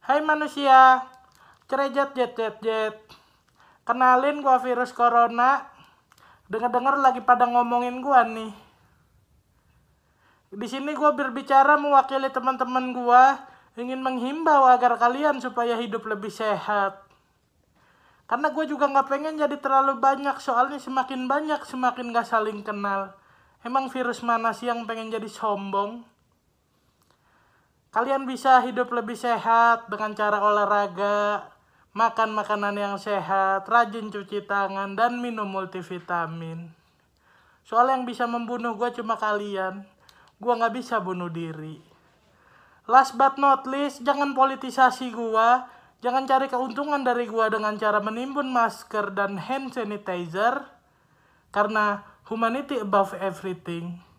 Hai manusia, cerejet jet jet jet. Kenalin gua virus corona. Dengar-dengar lagi pada ngomongin gua nih. Di sini gua berbicara mewakili teman-teman gua ingin menghimbau agar kalian supaya hidup lebih sehat. Karena gue juga nggak pengen jadi terlalu banyak, soalnya semakin banyak semakin gak saling kenal. Emang virus mana sih yang pengen jadi sombong? Kalian bisa hidup lebih sehat dengan cara olahraga, makan makanan yang sehat, rajin cuci tangan, dan minum multivitamin. Soal yang bisa membunuh gue cuma kalian. Gue gak bisa bunuh diri. Last but not least, jangan politisasi gue. Jangan cari keuntungan dari gue dengan cara menimbun masker dan hand sanitizer. Karena humanity above everything.